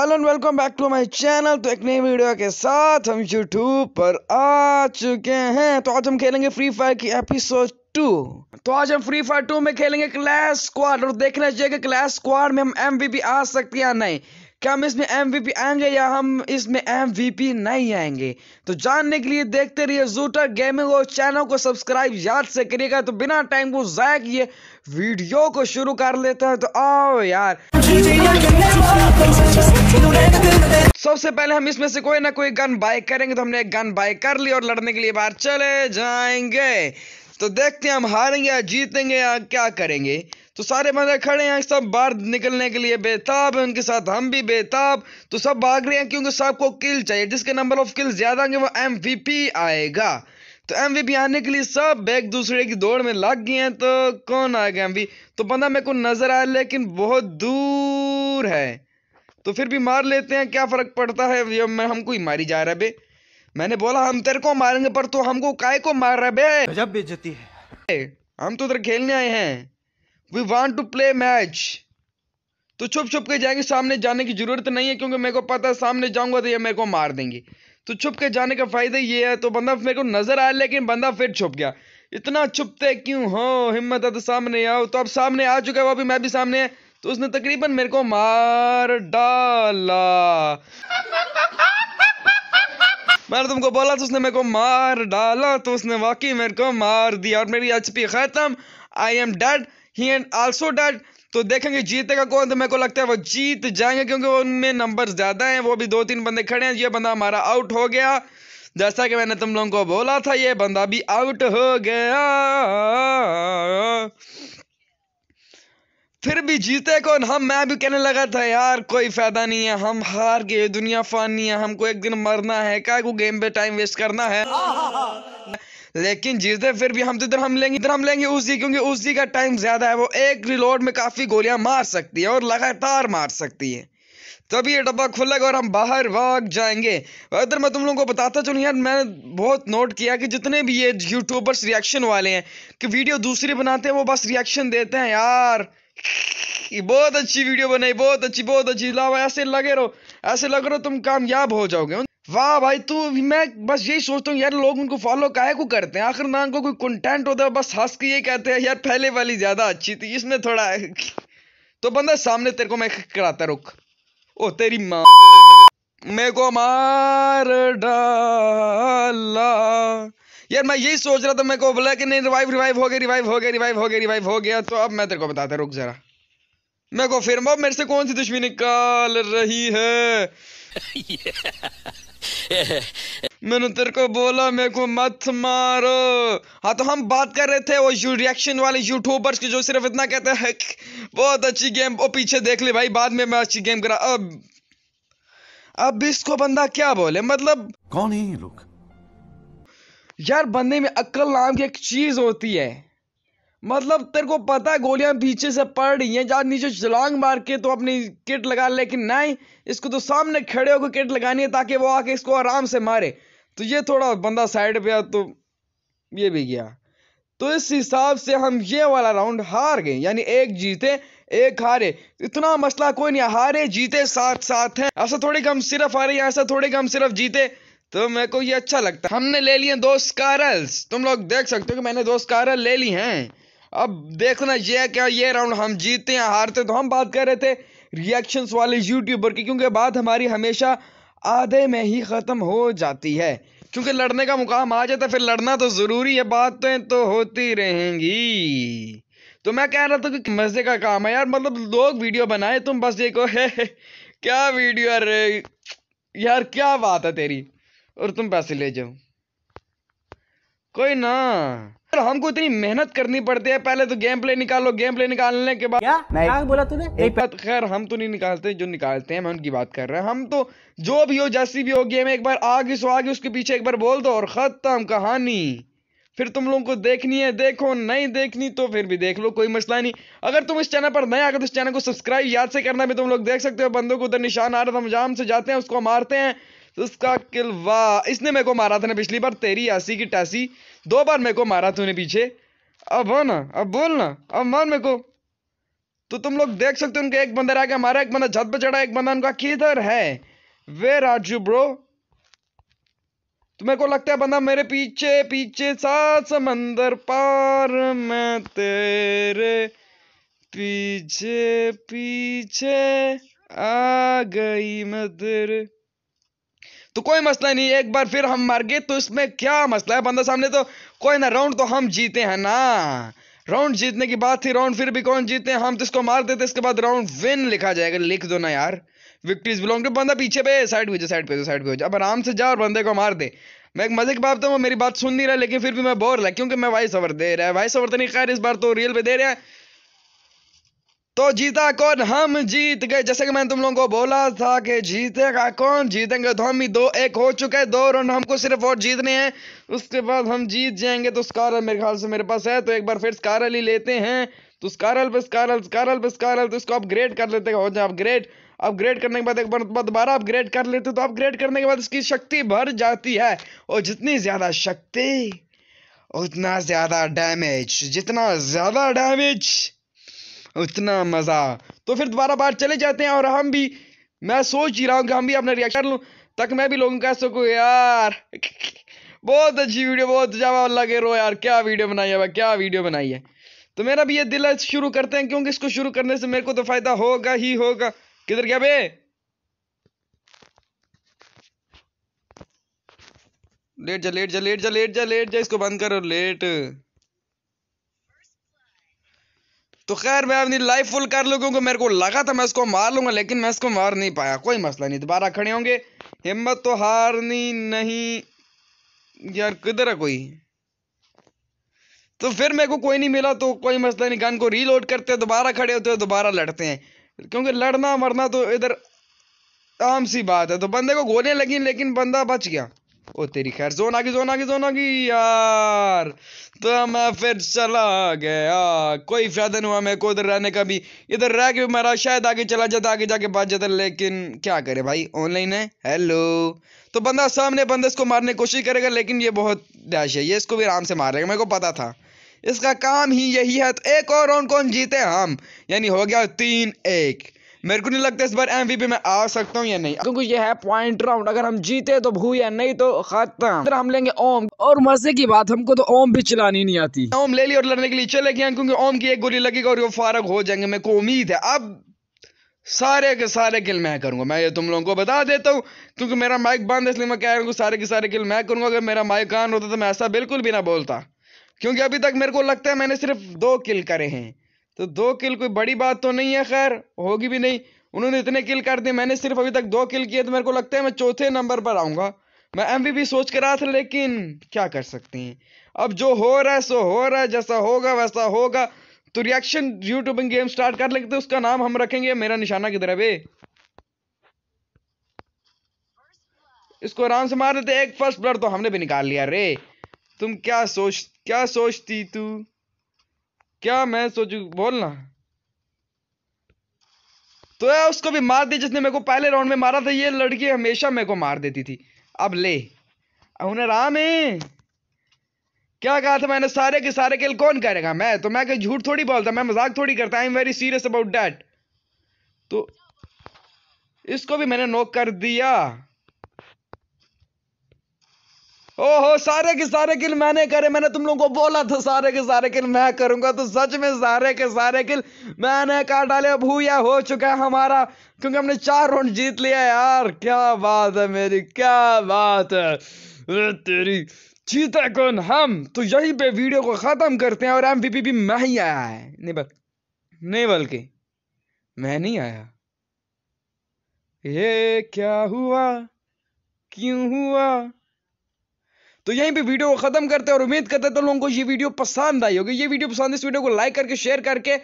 hello and welcome back to my channel तो एक नई वीडियो के साथ हम यूट्यूब पर आ चुके हैं तो आज हम खेलेंगे फ्री फायर की एपिसोड टू तो आज हम फ्री फायर टू में खेलेंगे क्लैश स्क्वाड और देखना चाहिए कि क्लैश स्क्वाड में हम एमवीपी आ सकते हैं या नहीं क्या हम इसमें एम वी पी आएंगे या हम इसमें एम वी पी नहीं आएंगे तो जानने के लिए देखते रहिए जूटर गेमिंग और चैनल को सब्सक्राइब याद से करिएगा तो बिना टाइम को जाया किए वीडियो को शुरू कर लेते हैं तो आओ यार सबसे पहले हम इसमें से कोई ना कोई गन बाय करेंगे तो हमने एक गन बाय कर ली और लड़ने के लिए बाहर चले जाएंगे तो देखते हैं हम हारेंगे या जीतेंगे या क्या करेंगे तो सारे बंदे खड़े हैं सब बाहर निकलने के लिए बेताब है उनके साथ हम भी बेताब तो सब भाग रहे हैं क्योंकि सबको किल चाहिए जिसके नंबर ऑफ किल ज़्यादा होंगे वो एम आएगा तो एम आने के लिए सब एक दूसरे की दौड़ में लग गए हैं तो कौन आएगा एम तो बंदा मेरे को नज़र आया लेकिन बहुत दूर है तो फिर भी मार लेते हैं क्या फ़र्क पड़ता है हमको ही मारी जा रहा है बे मैंने बोला हम तेरे को मारेंगे पर तू हमको काय को मार रहा बे जब बेचती है हम तो उधर खेलने आए हैं we want to play match तो छुप छुप के जाएंगे सामने जाने की जरूरत नहीं है क्योंकि मेरे को पता है सामने जाऊंगा तो ये मेरे को मार देंगे तो छुप के जाने का फायदा ये है तो बंदा मेरे को नजर आया लेकिन बंदा फिर छुप गया इतना छुपते क्यों हो हिम्मत है तो सामने आओ तो अब सामने आ चुका है वो भी मैं भी सामने है तो उसने तकरीबन मेरे को मार डाला मैंने तुमको बोला तो उसने मेरे को मार डाला तो उसने वाकई मेरे को मार दिया और मेरी एच पी ख़त्म I am dead he and also dead तो देखेंगे जीतेगा कौन तो मेरे को लगता है वो जीत जाएंगे क्योंकि उनमें नंबर ज़्यादा हैं वो भी दो तीन बंदे खड़े हैं ये बंदा हमारा आउट हो गया जैसा कि मैंने तुम लोगों को बोला था ये बंदा भी आउट हो गया फिर भी जीते कौन हम मैं भी कहने लगा था यार कोई फ़ायदा नहीं है हम हार गए दुनिया फानी है हमको एक दिन मरना है क्या को गेम पे टाइम वेस्ट करना है लेकिन जीते फिर भी हम तो इधर हम लेंगे इधर हम लेंगे उसी क्योंकि उसी का टाइम ज़्यादा है वो एक रिलोड में काफ़ी गोलियां मार सकती है और लगातार मार सकती है तभी ये डब्बा खुलेगा और हम बाहर भाग जाएंगे इधर मैं तुम लोगों को बताता चलूँ यार मैंने बहुत नोट किया कि जितने भी ये यूट्यूबर्स रिएक्शन वाले हैं कि वीडियो दूसरी बनाते हैं वो बस रिएक्शन देते हैं यार बहुत अच्छी वीडियो बनाई बहुत अच्छी बहुत अच्छी भाई ऐसे लगे रहो ऐसे लग रहो तुम कामयाब हो जाओगे वाह भाई तू मैं बस यही सोचता हूँ यार लोग उनको फॉलो काहे को करते हैं आखिर ना उनको कोई कंटेंट होता है बस हंस के ये कहते हैं यार पहले वाली ज़्यादा अच्छी थी इसमें थोड़ा तो बंदा सामने तेरे को मैं कराता रुक ओ तेरी माँ मेरे को मार डाला यार मैं यही सोच रहा था मेरे को बोला कि नहीं रिवाइव रिवाइव हो गया रिवाइव हो गया रिवाइव हो गया रिवाइव हो गया तो अब मैं तेरे को बताता रुक जरा मेरे को फिर अब मेरे से कौन सी दुश्मनी निकाल रही है मैंने तेरे को बोला मेरे को मत मारो हाँ तो हम बात कर रहे थे वो यू रिएक्शन वाले यूट्यूबर्स के जो सिर्फ इतना कहते हैं बहुत अच्छी गेम वो पीछे देख ले भाई बाद में मैं अच्छी गेम करा अब अब इसको बंदा क्या बोले मतलब कौन है ये लोग यार बंदे में अक्ल नाम की एक चीज़ होती है मतलब तेरे को पता है गोलियां पीछे से पड़ रही हैं जहाँ नीचे छलांग मार के तो अपनी किट लगा लेकिन नहीं इसको तो सामने खड़े होकर किट लगानी है ताकि वो आके इसको आराम से मारे तो ये थोड़ा बंदा साइड पे तो ये भी गया तो इस हिसाब से हम ये वाला राउंड हार गए यानी एक जीते एक हारे इतना मसला कोई नहीं हारे जीते साथ साथ हैं ऐसा थोड़े कम सिर्फ हारे या ऐसा थोड़े कम सिर्फ जीते तो मेरे को ये अच्छा लगता है हमने ले लिए दो स्कारल्स तुम लोग देख सकते हो कि मैंने दो स्कारल ले ली हैं अब देखना ये है क्या ये राउंड हम जीतते हैं हारते तो हम बात कर रहे थे रिएक्शंस वाले यूट्यूबर की क्योंकि बात हमारी हमेशा आधे में ही ख़त्म हो जाती है क्योंकि लड़ने का मुकाम आ जाता है फिर लड़ना तो ज़रूरी है बातें तो होती रहेंगी तो मैं कह रहा था कि मज़े का काम है यार मतलब लोग वीडियो बनाए तुम बस देखो है क्या वीडियो अरे यार क्या बात है तेरी और तुम पैसे ले जाओ कोई ना हमको इतनी मेहनत करनी पड़ती है पहले तो गेम प्ले निकालो गेम प्ले निकालने के बाद क्या क्या बोला तूने बात खैर हम तो नहीं निकालते जो निकालते हैं मैं उनकी बात कर रहा हूँ हम तो जो भी हो जैसी भी हो गेम एक बार आगे सो आगे उसके पीछे एक बार बोल दो और खत्म कहानी फिर तुम लोगों को देखनी है देखो नहीं देखनी तो फिर भी देख लो कोई मसला नहीं अगर तुम इस चैनल पर नए आकर तो इस चैनल को सब्सक्राइब याद से करना भी तुम लोग देख सकते हो बंदों को उधर निशान आ रहा था हम जाम से जाते हैं उसको मारते हैं उसका किलवा इसने मेरे को मारा था ना पिछली बार तेरी आसी की टासी दो बार मेरे को मारा तूने पीछे अब हो ना अब बोल ना अब मान मेरे को तो तुम लोग देख सकते हो उनका एक बंदर रह गया एक बंदा झत पर चढ़ा एक बंदा उनका किधर है वे राजू ब्रो तो मेरे को लगता है बंदा मेरे पीछे पीछे सात समंदर पार मैं तेरे पीछे पीछे आ गई मैं तेरे तो कोई मसला नहीं एक बार फिर हम मर गए तो इसमें क्या मसला है बंदा सामने तो कोई ना राउंड तो हम जीते हैं ना राउंड जीतने की बात थी राउंड फिर भी कौन जीते हैं हम तो इसको मार देते इसके बाद राउंड विन लिखा जाएगा लिख दो ना यार विक्ट्रीज बिलोंग टू बंदा पीछे पे साइड पे साइड पे साइड पे अब आराम से जाओ और बंदे को मार दे मैं एक मजे की बात तो वो मेरी बात सुन नहीं रहा लेकिन फिर भी मैं बोर रहा क्योंकि मैं वाइस ओवर दे रहा है वाइस ओवर तो नहीं खैर इस बार तो रियल पे दे रहा है तो जीता कौन हम जीत गए जैसे कि मैंने तुम लोगों को बोला था कि जीतेगा कौन जीतेंगे तो हम ही दो एक हो चुके हैं दो रन हमको सिर्फ और जीतने हैं उसके बाद हम जीत जाएंगे तो स्कारल मेरे ख्याल से मेरे पास है तो एक बार फिर स्कारल ही लेते हैं तो स्कारल पे स्कारल स्कारल पे स्कारल तो इसको अपग्रेड कर लेते हो जाए अपग्रेड अपग्रेड करने के बाद एक बार दोबारा अपग्रेड कर लेते तो अपग्रेड करने के बाद इसकी शक्ति भर जाती है और जितनी ज़्यादा शक्ति उतना ज़्यादा डैमेज जितना ज़्यादा डैमेज इतना मज़ा तो फिर दोबारा बाहर चले जाते हैं और हम भी मैं सोच ही रहा हूँ कि हम भी अपना रिएक्शन लूँ तक मैं भी लोगों का सकूँ यार बहुत अच्छी वीडियो बहुत जवाब लगे रो यार क्या वीडियो बनाई है भाई क्या वीडियो बनाई है तो मेरा भी ये दिल है शुरू करते हैं क्योंकि इसको शुरू करने से मेरे को तो फायदा होगा ही होगा किधर क्या बे लेट जा लेट जा लेट जा लेट जा लेट जा इसको बंद करो लेट तो खैर मैं अपनी लाइफ फुल कर लूँ क्योंकि मेरे को लगा था मैं इसको मार लूँगा लेकिन मैं इसको मार नहीं पाया कोई मसला नहीं दोबारा खड़े होंगे हिम्मत तो हारनी नहीं यार किधर है कोई तो फिर मेरे को कोई नहीं मिला तो कोई मसला नहीं गन को रीलोड करते हैं दोबारा खड़े होते हैं दोबारा लड़ते हैं क्योंकि लड़ना मरना तो इधर आम सी बात है तो बंदे को गोलियां लगी लेकिन बंदा बच गया ओ तेरी खैर जोन आ गई जोन आ गई जोन आ गई यार तो मैं फिर चला गया कोई फायदा नहीं हुआ मेरे को उधर रहने का भी इधर रह के मेरा शायद आगे चला जाता आगे जाके बात जाता लेकिन क्या करे भाई ऑनलाइन है हेलो तो बंदा सामने बंदे इसको मारने की कोशिश करेगा लेकिन ये बहुत डैश है ये इसको भी आराम से मार मारेगा मेरे को पता था इसका काम ही यही है तो एक और राउंड कौन जीते हम यानी हो गया तीन एक मेरे को नहीं लगता इस बार एम में आ सकता हूँ या नहीं क्योंकि ये है पॉइंट राउंड अगर हम जीते तो भू या नहीं तो खत्म हम लेंगे ओम और मजे की बात हमको तो ओम भी चलानी नहीं आती ओम ले ली और लड़ने के लिए चले गए क्योंकि ओम की एक गोली लगेगी और वो फारक हो जाएंगे मेरे को उम्मीद है अब सारे के सारे किल मैं करूंगा मैं ये तुम लोगों को बता देता हूँ क्योंकि मेरा माइक बंद है इसलिए मैं कह रहा हूँ सारे के सारे किल मैं करूंगा अगर मेरा माइक कान होता तो मैं ऐसा बिल्कुल भी ना बोलता क्योंकि अभी तक मेरे को लगता है मैंने सिर्फ दो किल करे हैं तो दो किल कोई बड़ी बात तो नहीं है खैर होगी भी नहीं उन्होंने इतने किल कर दिए मैंने सिर्फ अभी तक दो किल किए तो मेरे को लगता है मैं चौथे नंबर पर आऊंगा मैं एम सोच कर रहा था लेकिन क्या कर सकते हैं अब जो हो रहा है सो हो रहा है जैसा होगा वैसा होगा तो रिएक्शन यूट्यूबिंग गेम स्टार्ट कर लेते उसका नाम हम रखेंगे मेरा निशाना किधर है इसको आराम से मार देते एक फर्स्ट ब्लड तो हमने भी निकाल लिया रे तुम क्या सोच क्या सोचती तू क्या मैं सोचू बोलना तो यार उसको भी मार दी जिसने मेरे को पहले राउंड में मारा था ये लड़की हमेशा मेरे को मार देती थी अब ले उन्हें राम है क्या कहा था मैंने सारे के सारे खेल कौन करेगा मैं तो मैं झूठ थोड़ी बोलता मैं मजाक थोड़ी करता I am very serious about that तो इसको भी मैंने नोक कर दिया ओहो सारे के सारे किल मैंने करे मैंने तुम लोगों को बोला था सारे के सारे किल मैं करूंगा तो सच में सारे के सारे किल मैंने कहा डाले भूया हो चुका है हमारा क्योंकि हमने चार राउंड जीत लिया यार क्या बात है मेरी क्या बात है तेरी जीता कौन हम तो यही पे वीडियो को ख़त्म करते हैं और एम भी मैं ही आया है नहीं बल नहीं बल्कि मैं नहीं आया ये क्या हुआ क्यों हुआ तो यहीं पे वीडियो को खत्म करते हैं और उम्मीद करते हैं तो लोगों को ये वीडियो पसंद आई होगी ये वीडियो पसंद इस वीडियो को लाइक करके शेयर करके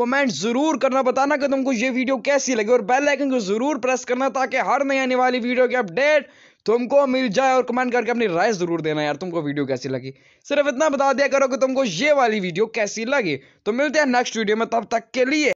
कमेंट जरूर करना बताना कि तुमको ये वीडियो कैसी लगी और बेल आइकन को जरूर प्रेस करना ताकि हर नई आने वाली वीडियो की अपडेट तुमको मिल जाए और कमेंट करके अपनी राय जरूर देना यार तुमको वीडियो कैसी लगी सिर्फ इतना बता दिया करो कि तुमको ये वाली वीडियो कैसी लगी तो मिलते हैं नेक्स्ट वीडियो में तब तक के लिए